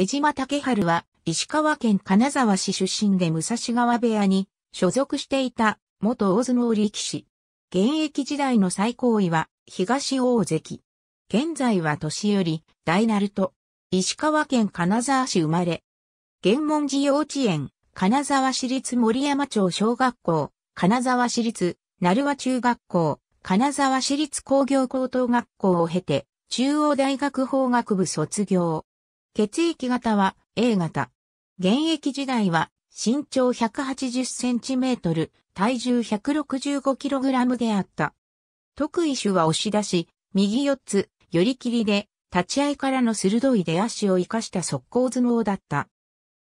江島竹春は、石川県金沢市出身で武蔵川部屋に所属していた元大相撲力士。現役時代の最高位は東大関。現在は年寄り、大鳴門。石川県金沢市生まれ。玄門寺幼稚園、金沢市立森山町小学校、金沢市立、鳴和中学校、金沢市立工業高等学校を経て、中央大学法学部卒業。血液型は A 型。現役時代は身長 180cm、体重 165kg であった。特異種は押し出し、右四つ、寄り切りで、立ち合いからの鋭い出足を生かした速攻相撲だった。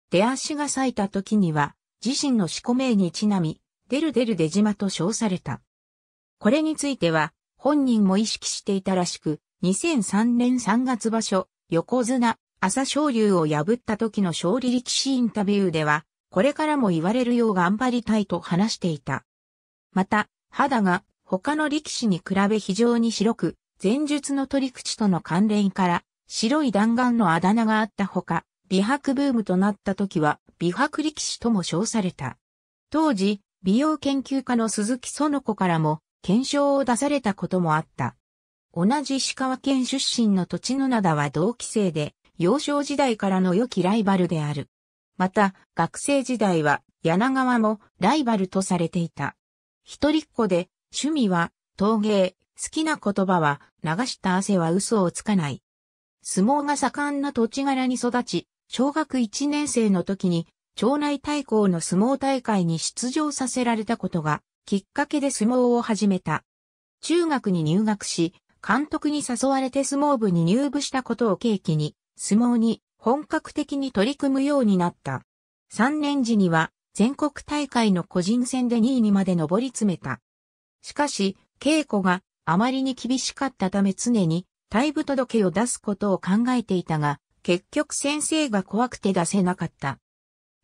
出足が咲いた時には、自身の四股名にちなみ、出る出る出島と称された。これについては、本人も意識していたらしく、2003年3月場所、横綱、朝昇龍を破った時の勝利力士インタビューでは、これからも言われるよう頑張りたいと話していた。また、肌が他の力士に比べ非常に白く、前述の取り口との関連から、白い弾丸のあだ名があったほか、美白ブームとなった時は、美白力士とも称された。当時、美容研究家の鈴木園子からも、検証を出されたこともあった。同じ石川県出身の土地の灘は同期生で、幼少時代からの良きライバルである。また、学生時代は柳川もライバルとされていた。一人っ子で、趣味は陶芸、好きな言葉は流した汗は嘘をつかない。相撲が盛んな土地柄に育ち、小学1年生の時に町内対抗の相撲大会に出場させられたことがきっかけで相撲を始めた。中学に入学し、監督に誘われて相撲部に入部したことを契機に、相撲に本格的に取り組むようになった。3年時には全国大会の個人戦で2位にまで上り詰めた。しかし、稽古があまりに厳しかったため常に退部届を出すことを考えていたが、結局先生が怖くて出せなかった。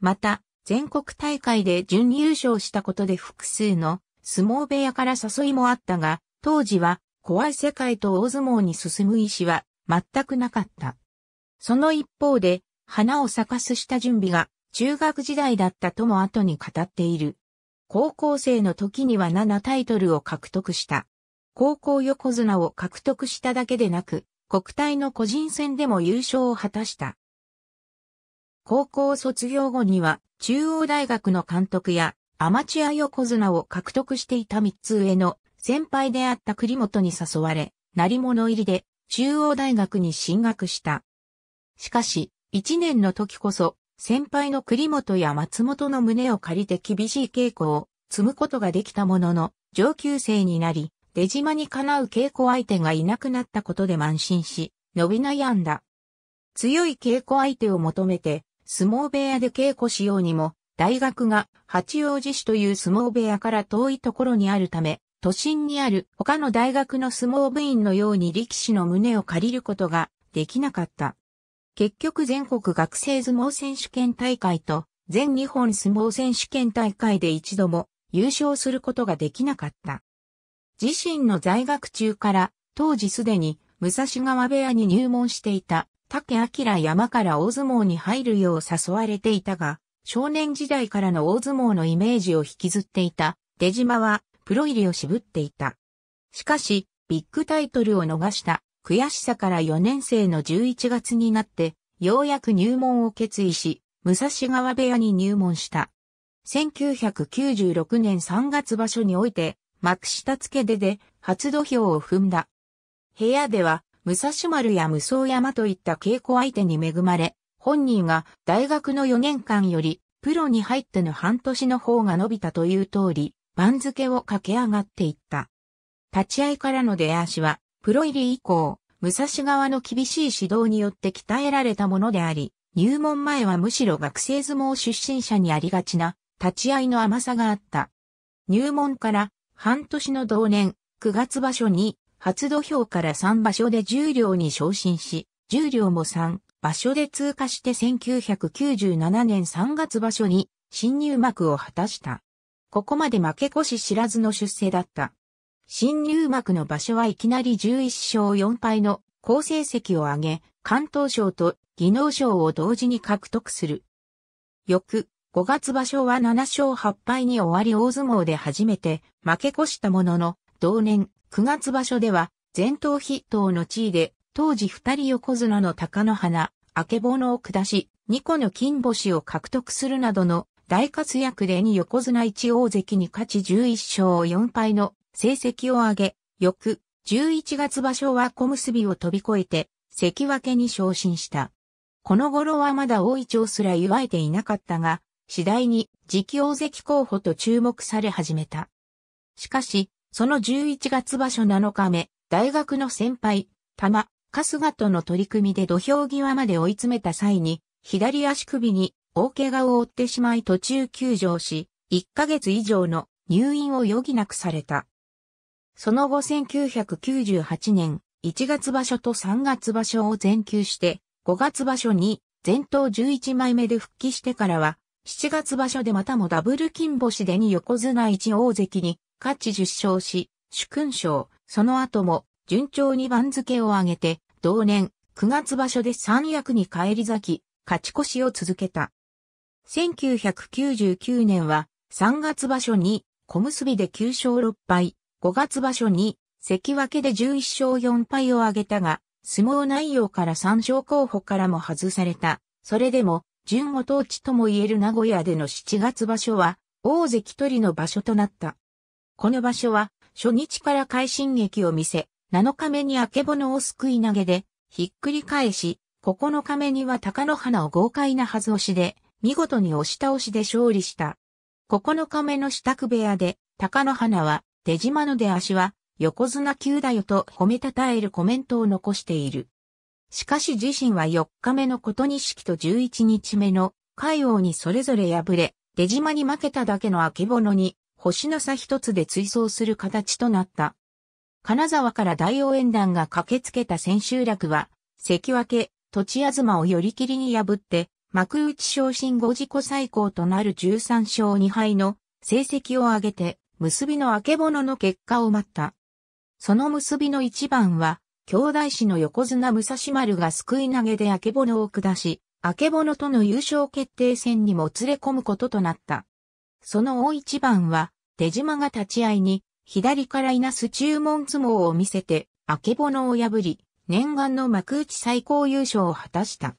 また、全国大会で準優勝したことで複数の相撲部屋から誘いもあったが、当時は怖い世界と大相撲に進む意思は全くなかった。その一方で、花を咲かす下準備が中学時代だったとも後に語っている。高校生の時には7タイトルを獲得した。高校横綱を獲得しただけでなく、国体の個人戦でも優勝を果たした。高校卒業後には中央大学の監督やアマチュア横綱を獲得していた三つ上の先輩であった栗本に誘われ、成り物入りで中央大学に進学した。しかし、一年の時こそ、先輩の栗本や松本の胸を借りて厳しい稽古を積むことができたものの、上級生になり、出島にかなう稽古相手がいなくなったことで慢心し、伸び悩んだ。強い稽古相手を求めて、相撲部屋で稽古しようにも、大学が八王子市という相撲部屋から遠いところにあるため、都心にある他の大学の相撲部員のように力士の胸を借りることができなかった。結局全国学生相撲選手権大会と全日本相撲選手権大会で一度も優勝することができなかった。自身の在学中から当時すでに武蔵川部屋に入門していた竹明山から大相撲に入るよう誘われていたが、少年時代からの大相撲のイメージを引きずっていた出島はプロ入りを渋っていた。しかし、ビッグタイトルを逃した悔しさから4年生の11月になって、ようやく入門を決意し、武蔵川部屋に入門した。1996年3月場所において、幕下付け出で初土俵を踏んだ。部屋では、武蔵丸や無双山といった稽古相手に恵まれ、本人が大学の4年間より、プロに入っての半年の方が伸びたという通り、番付を駆け上がっていった。立ち合いからの出足は、プロ入り以降、武蔵川の厳しい指導によって鍛えられたものであり、入門前はむしろ学生相撲出身者にありがちな立ち合いの甘さがあった。入門から半年の同年9月場所に初土俵から3場所で10両に昇進し、10両も3場所で通過して1997年3月場所に新入幕を果たした。ここまで負け越し知らずの出世だった。新入幕の場所はいきなり11勝4敗の好成績を上げ、関東賞と技能賞を同時に獲得する。翌、5月場所は7勝8敗に終わり大相撲で初めて負け越したものの、同年9月場所では前頭筆頭の地位で当時二人横綱の高野花、明けぼのを下し、2個の金星を獲得するなどの大活躍で2横綱1大関に勝ち11勝4敗の成績を上げ、翌11月場所は小結を飛び越えて、関脇に昇進した。この頃はまだ大井町すら祝えていなかったが、次第に次期大関候補と注目され始めた。しかし、その11月場所7日目、大学の先輩、玉、春日との取り組みで土俵際まで追い詰めた際に、左足首に大怪我を負ってしまい途中休場し、1ヶ月以上の入院を余儀なくされた。その後1998年、1月場所と3月場所を全休して、5月場所に全頭11枚目で復帰してからは、7月場所でまたもダブル金星でに横綱一大関に、勝ち10勝し、主勲賞、その後も順調に番付を上げて、同年9月場所で三役に返り咲き、勝ち越しを続けた。1999年は3月場所に小結で9勝6敗、5月場所に、関脇で11勝4敗を挙げたが、相撲内容から参照候補からも外された。それでも、順後当地とも言える名古屋での7月場所は、大関取りの場所となった。この場所は、初日から快進撃を見せ、7日目にあけぼのをすくい投げで、ひっくり返し、9日目には高野花を豪快なはず押しで、見事に押し倒しで勝利した。9日目の支度部屋で、高野花は出島の出足は、横綱級だよと褒めたたえるコメントを残している。しかし自身は4日目のこと錦と11日目の海王にそれぞれ敗れ、出島に負けただけの明けぼのに、星の差一つで追走する形となった。金沢から大応援団が駆けつけた千秋楽は、関脇、土地東を寄り切りに破って、幕内昇進後自己最高となる13勝2敗の成績を挙げて、結びの明けぼのの結果を待った。その結びの一番は、兄弟子の横綱武蔵丸が救い投げで明けぼのを下し、明けぼのとの優勝決定戦にも連れ込むこととなった。その大一番は、手島が立ち合いに、左からいなす注文相撲を見せて、明けぼのを破り、念願の幕内最高優勝を果たした。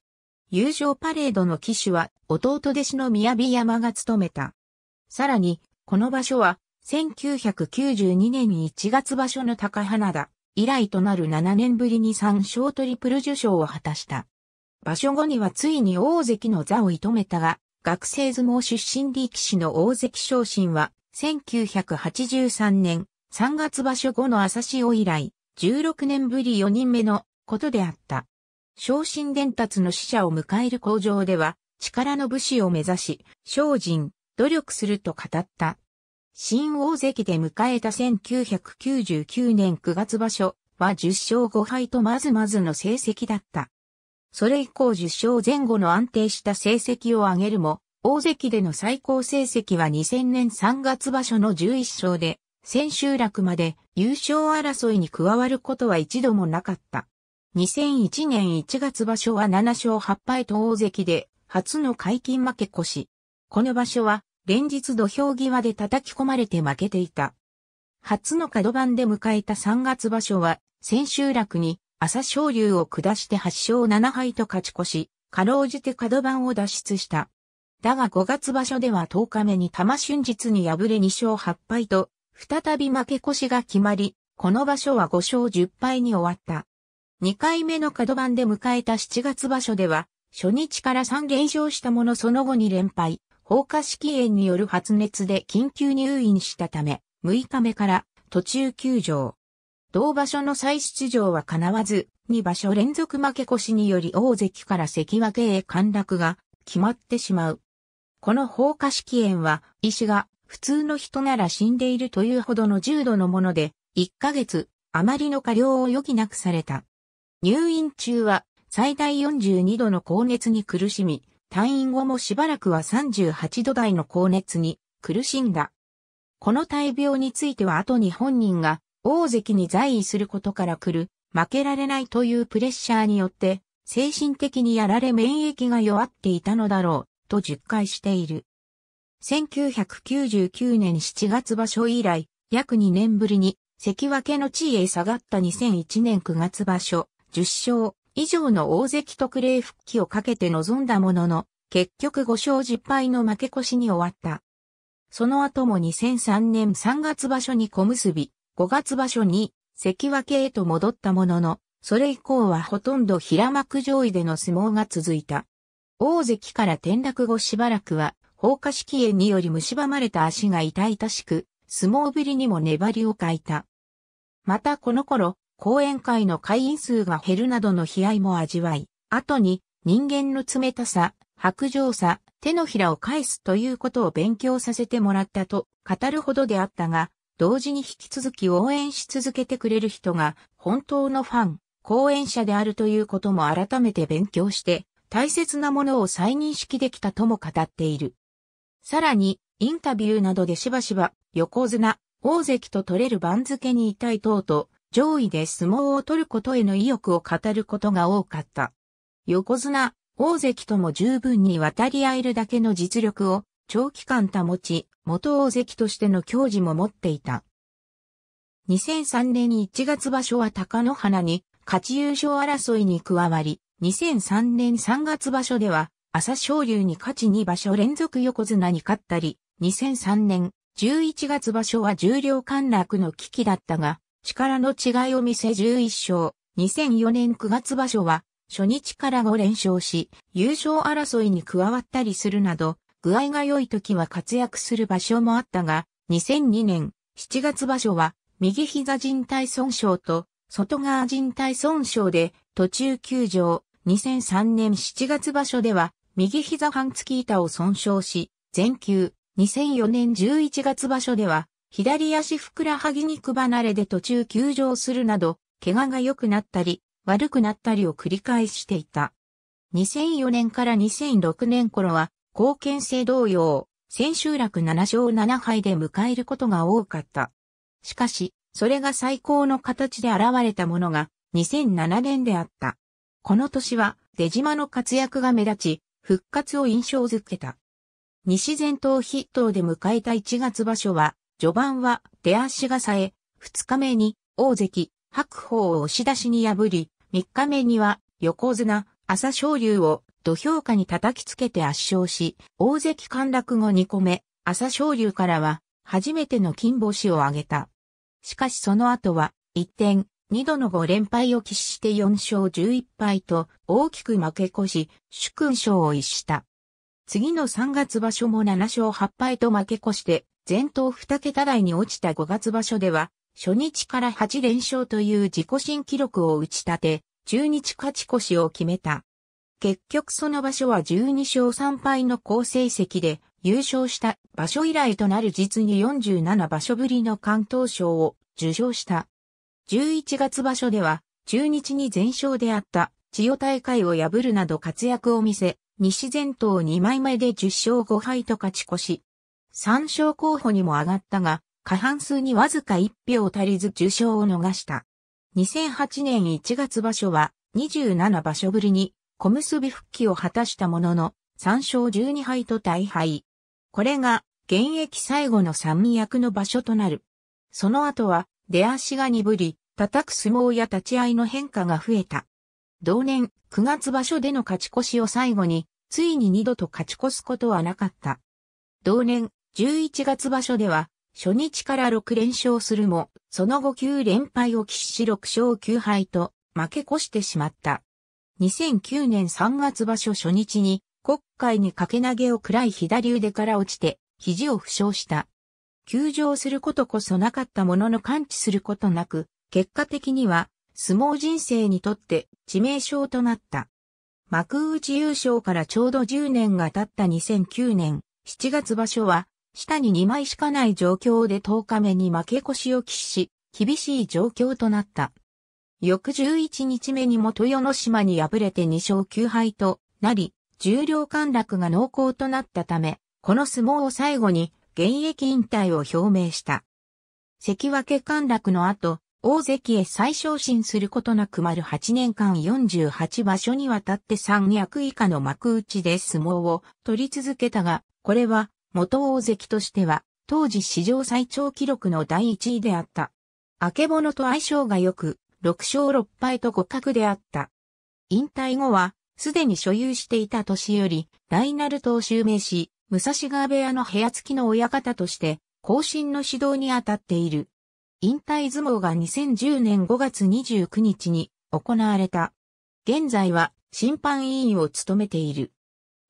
優勝パレードの騎手は弟弟子の宮城山が務めた。さらに、この場所は1992年に1月場所の高花田以来となる7年ぶりに3勝トリプル受賞を果たした。場所後にはついに大関の座を射止めたが、学生相撲出身力士の大関昇進は、1983年3月場所後の朝潮以来、16年ぶり4人目のことであった。昇進伝達の使者を迎える工場では、力の武士を目指し、精進、努力すると語った新大関で迎えた1999年9月場所は10勝5敗とまずまずの成績だった。それ以降10勝前後の安定した成績を上げるも、大関での最高成績は2000年3月場所の11勝で、千秋楽まで優勝争いに加わることは一度もなかった。2001年1月場所は7勝8敗と大関で初の解禁負け越し。この場所は連日土俵際で叩き込まれて負けていた。初の角番で迎えた3月場所は、千秋楽に朝昇龍を下して8勝7敗と勝ち越し、かろうじて角番を脱出した。だが5月場所では10日目に玉春日に敗れ2勝8敗と、再び負け越しが決まり、この場所は5勝10敗に終わった。2回目の角番で迎えた7月場所では、初日から3連勝したものその後に連敗、放火式炎による発熱で緊急入院したため、6日目から途中休場。同場所の再出場は叶わず、2場所連続負け越しにより大関から関脇へ陥落が決まってしまう。この放火式炎は、医師が普通の人なら死んでいるというほどの重度のもので、1ヶ月、あまりの過量を余儀なくされた。入院中は、最大42度の高熱に苦しみ、退院後もしばらくは38度台の高熱に苦しんだ。この大病については後に本人が大関に在位することから来る負けられないというプレッシャーによって精神的にやられ免疫が弱っていたのだろうと述回している。1999年7月場所以来約2年ぶりに関脇の地位へ下がった2001年9月場所10勝以上の大関特例復帰をかけて臨んだものの、結局5勝10敗の負け越しに終わった。その後も2003年3月場所に小結、5月場所に関脇へと戻ったものの、それ以降はほとんど平幕上位での相撲が続いた。大関から転落後しばらくは、放火式炎により蝕まれた足が痛々しく、相撲ぶりにも粘りを欠いた。またこの頃、講演会の会員数が減るなどの悲哀も味わい、後に人間の冷たさ、白状さ、手のひらを返すということを勉強させてもらったと語るほどであったが、同時に引き続き応援し続けてくれる人が本当のファン、講演者であるということも改めて勉強して、大切なものを再認識できたとも語っている。さらに、インタビューなどでしばしば、横綱、大関と取れる番付にいたい等と、上位で相撲を取ることへの意欲を語ることが多かった。横綱、大関とも十分に渡り合えるだけの実力を長期間保ち、元大関としての矜持も持っていた。2003年1月場所は高野花に勝ち優勝争いに加わり、2003年3月場所では朝青龍に勝ち2場所連続横綱に勝ったり、2003年11月場所は重量陥落の危機だったが、力の違いを見せ11勝、2004年9月場所は、初日から5連勝し、優勝争いに加わったりするなど、具合が良い時は活躍する場所もあったが、2002年7月場所は、右膝靭帯損傷と、外側靭帯損傷で、途中休場、2003年7月場所では、右膝半月板を損傷し、全休、2004年11月場所では、左足ふくらはぎ肉離れで途中休場するなど、怪我が良くなったり、悪くなったりを繰り返していた。2004年から2006年頃は、貢献性同様、千秋楽7勝7敗で迎えることが多かった。しかし、それが最高の形で現れたものが2007年であった。この年は出島の活躍が目立ち、復活を印象づけた。西前頭筆頭で迎えた1月場所は、序盤は出足が冴え、二日目に大関、白鵬を押し出しに破り、三日目には横綱、朝昇龍を土俵下に叩きつけて圧勝し、大関陥落後二個目、朝昇龍からは初めての金星を挙げた。しかしその後は、一転、二度の五連敗を喫して四勝十一敗と大きく負け越し、主勲賞を逸した。次の三月場所も七勝八敗と負け越して前頭二桁台に落ちた5月場所では、初日から8連勝という自己新記録を打ち立て、中日勝ち越しを決めた。結局その場所は12勝3敗の好成績で優勝した場所以来となる実に47場所ぶりの関東賞を受賞した。11月場所では中日に全勝であった千代大会を破るなど活躍を見せ、西前頭2枚目で10勝5敗と勝ち越し、三賞候補にも上がったが、過半数にわずか1票足りず受賞を逃した。2008年1月場所は27場所ぶりに小結復帰を果たしたものの、3勝12敗と大敗。これが現役最後の三役の場所となる。その後は出足が鈍り、叩く相撲や立ち合いの変化が増えた。同年9月場所での勝ち越しを最後に、ついに二度と勝ち越すことはなかった。同年11月場所では、初日から6連勝するも、その後9連敗を喫し6勝9敗と、負け越してしまった。2009年3月場所初日に、国会に掛け投げを暗らい左腕から落ちて、肘を負傷した。休場することこそなかったものの感知することなく、結果的には、相撲人生にとって致命傷となった。幕内優勝からちょうど10年が経った2009年7月場所は下に2枚しかない状況で10日目に負け越しを喫し、厳しい状況となった。翌11日目にも豊ノ島に敗れて2勝9敗となり、重量陥落が濃厚となったため、この相撲を最後に現役引退を表明した。関脇陥落の後、大関へ再昇進することなく丸8年間48場所にわたって三役以下の幕内で相撲を取り続けたが、これは元大関としては、当時史上最長記録の第1位であった。明けぼのと相性が良く、6勝6敗と互角であった。引退後は、すでに所有していた年より、大なるト襲名し、武蔵川部屋の部屋付きの親方として、後進の指導に当たっている。引退相撲が2010年5月29日に行われた。現在は審判委員を務めている。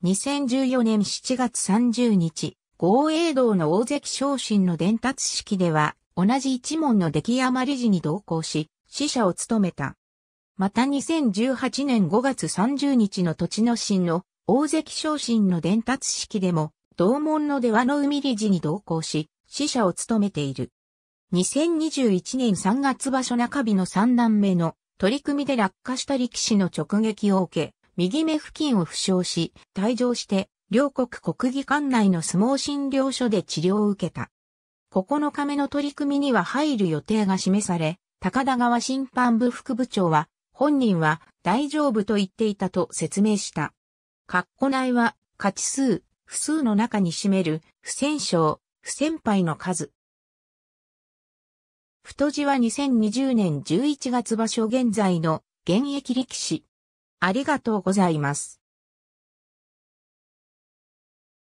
2014年7月30日、豪栄道の大関昇進の伝達式では、同じ一門の出来余り時に同行し、死者を務めた。また2018年5月30日の土地の神の大関昇進の伝達式でも、同門の出羽の海理事に同行し、死者を務めている。2021年3月場所中日の3段目の取り組みで落下した力士の直撃を受け、右目付近を負傷し、退場して、両国国技館内の相撲診療所で治療を受けた。9日目の取り組みには入る予定が示され、高田川審判部副部長は、本人は大丈夫と言っていたと説明した。括弧内は、勝ち数、不数の中に占める、不戦勝、不戦敗の数。太字は2020年11月場所現在の現役力士。ありがとうございます。